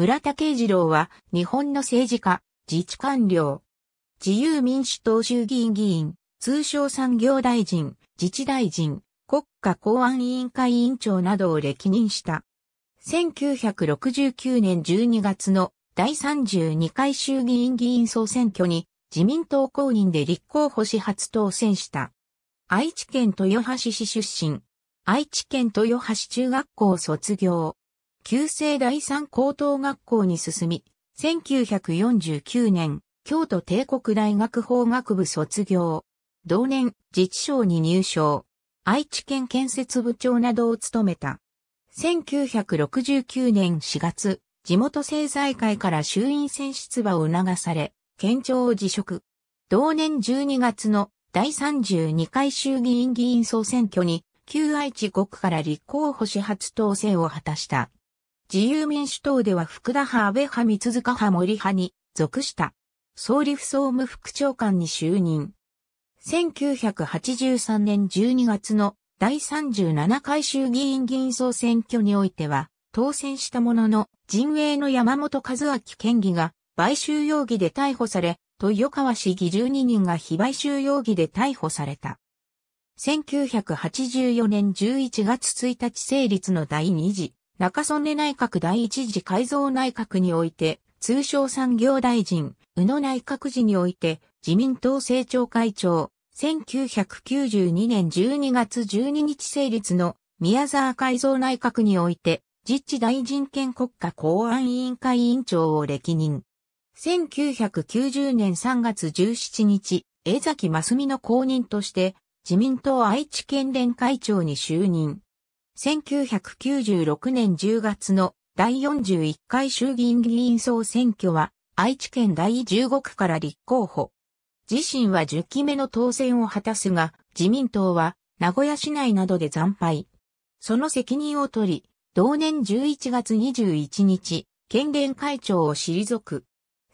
村田慶次郎は日本の政治家、自治官僚、自由民主党衆議院議員、通商産業大臣、自治大臣、国家公安委員会委員長などを歴任した。1969年12月の第32回衆議院議員総選挙に自民党公認で立候補し初当選した。愛知県豊橋市出身。愛知県豊橋中学校卒業。旧制第三高等学校に進み、1949年、京都帝国大学法学部卒業。同年、自治省に入省。愛知県建設部長などを務めた。1969年4月、地元政財界から衆院選出馬を促され、県庁を辞職。同年12月の第32回衆議院議員総選挙に、旧愛知5区から立候補し初当選を果たした。自由民主党では福田派安倍派三塚派森派に属した。総理府総務副長官に就任。1983年12月の第37回衆議院議員総選挙においては、当選したものの、陣営の山本和明県議が、買収容疑で逮捕され、豊川市議12人が非買収容疑で逮捕された。1984年11月1日成立の第2次中曽根内閣第一次改造内閣において、通商産業大臣、宇野内閣時において、自民党政調会長、1992年12月12日成立の宮沢改造内閣において、実地大臣兼国家公安委員会委員長を歴任。1990年3月17日、江崎真澄の公認として、自民党愛知県連会長に就任。1996年10月の第41回衆議院議員総選挙は、愛知県第15区から立候補。自身は10期目の当選を果たすが、自民党は名古屋市内などで惨敗。その責任を取り、同年11月21日、県連会長を退く。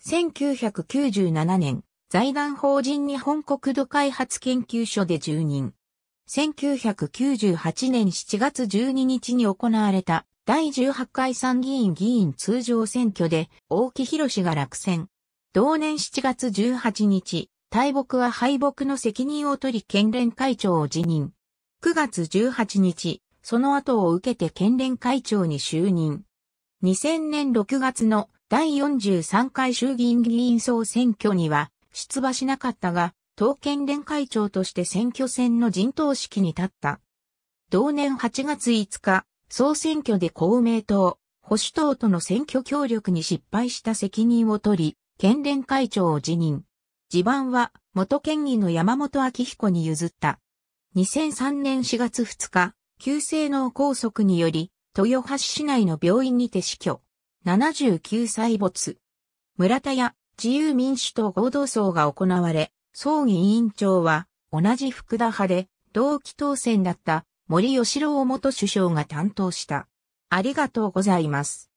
1997年、財団法人日本国土開発研究所で住人。1998年7月12日に行われた第18回参議院議員通常選挙で大木博が落選。同年7月18日、大木は敗北の責任を取り県連会長を辞任。9月18日、その後を受けて県連会長に就任。2000年6月の第43回衆議院議員総選挙には出馬しなかったが、党県連会長として選挙戦の陣頭指揮に立った。同年8月5日、総選挙で公明党、保守党との選挙協力に失敗した責任を取り、県連会長を辞任。地盤は元県議の山本明彦に譲った。2003年4月2日、急性脳梗塞により、豊橋市内の病院にて死去。79歳没。村田屋、自由民主党合同葬が行われ、葬儀委員長は、同じ福田派で、同期当選だった森喜朗元首相が担当した。ありがとうございます。